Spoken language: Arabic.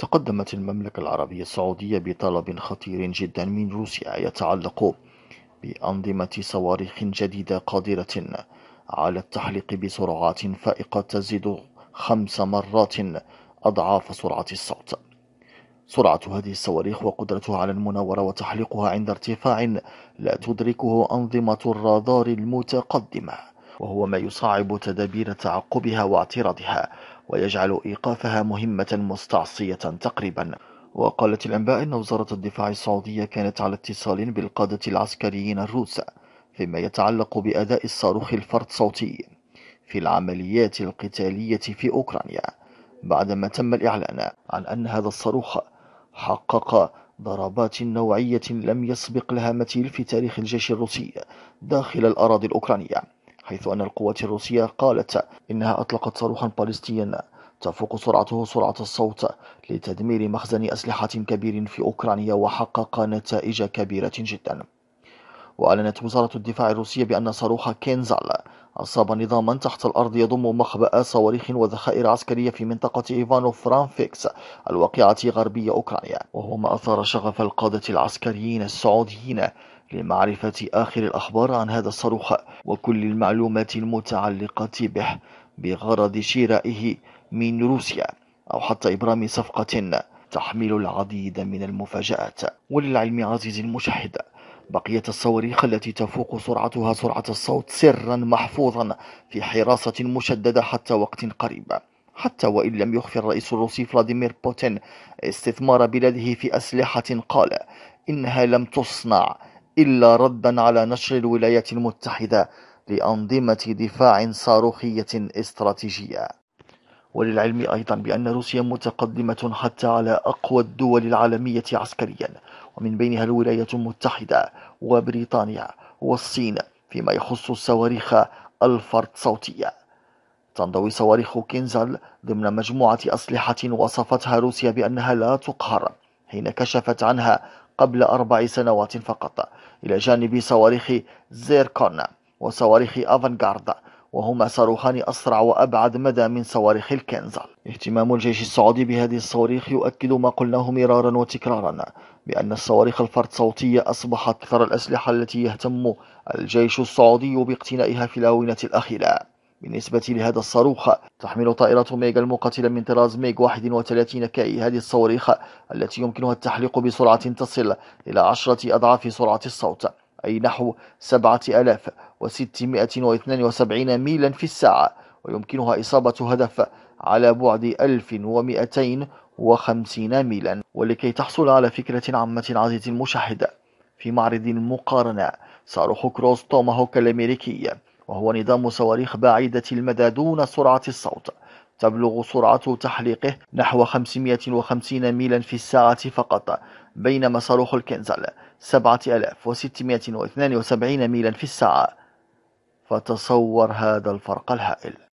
تقدمت المملكة العربية السعودية بطلب خطير جدا من روسيا يتعلق بأنظمة صواريخ جديدة قادرة على التحليق بسرعات فائقة تزيد خمس مرات أضعاف سرعة الصوت سرعة هذه الصواريخ وقدرتها على المناورة وتحليقها عند ارتفاع لا تدركه أنظمة الرادار المتقدمة وهو ما يصعب تدابير تعقبها واعتراضها ويجعل إيقافها مهمة مستعصية تقريبا وقالت الأنباء أن وزارة الدفاع السعودية كانت على اتصال بالقادة العسكريين الروس فيما يتعلق بأداء الصاروخ الفرد صوتي في العمليات القتالية في أوكرانيا بعدما تم الإعلان عن أن هذا الصاروخ حقق ضربات نوعية لم يسبق لها مثيل في تاريخ الجيش الروسي داخل الأراضي الأوكرانية حيث أن القوات الروسية قالت إنها أطلقت صاروخا باليستيا تفوق سرعته سرعة الصوت لتدمير مخزن أسلحة كبير في أوكرانيا وحقق نتائج كبيرة جدا وأعلنت وزارة الدفاع الروسية بأن صاروخ كينزال أصاب نظاما تحت الأرض يضم مخبأ صواريخ وذخائر عسكرية في منطقة إيفانو فرانفيكس الواقعة غربية أوكرانيا وهو ما أثار شغف القادة العسكريين السعوديين لمعرفة آخر الأخبار عن هذا الصاروخ وكل المعلومات المتعلقة به بغرض شرائه من روسيا أو حتى إبرام صفقة تحمل العديد من المفاجآت وللعلم عزيزي المشاهد بقيت الصواريخ التي تفوق سرعتها سرعة الصوت سرا محفوظا في حراسة مشددة حتى وقت قريب حتى وإن لم يخفي الرئيس الروسي فلاديمير بوتين استثمار بلاده في أسلحة قال إنها لم تصنع إلا ردا على نشر الولايات المتحدة لأنظمة دفاع صاروخية استراتيجية وللعلم أيضا بأن روسيا متقدمة حتى على أقوى الدول العالمية عسكريا ومن بينها الولايات المتحدة وبريطانيا والصين فيما يخص الصواريخ الفرد صوتية تنضوي صواريخ كينزل ضمن مجموعة أسلحة وصفتها روسيا بأنها لا تقهر حين كشفت عنها قبل أربع سنوات فقط إلى جانب صواريخ زيركون وصواريخ أفانغارد وهما صاروخان أسرع وأبعد مدى من صواريخ الكنز اهتمام الجيش السعودي بهذه الصواريخ يؤكد ما قلناه مرارا وتكرارا بأن الصواريخ الفرد صوتية أصبحت أكثر الأسلحة التي يهتم الجيش السعودي باقتنائها في الآونة الأخيرة بالنسبة لهذا الصاروخ تحمل طائرة ميغا المقاتلة من طراز ميغ 31 كاي هذه الصواريخ التي يمكنها التحليق بسرعة تصل إلى عشرة أضعاف سرعة الصوت أي نحو 7672 ميلا في الساعة ويمكنها إصابة هدف على بعد 1250 ميلا ولكي تحصل على فكرة عامة عزيزي المشاهد في معرض المقارنة صاروخ كروس توماهوك الأمريكي وهو نظام صواريخ بعيدة المدى دون سرعة الصوت تبلغ سرعة تحليقه نحو 550 ميلا في الساعة فقط بينما صاروخ الكنزل 7672 ميلا في الساعة فتصور هذا الفرق الهائل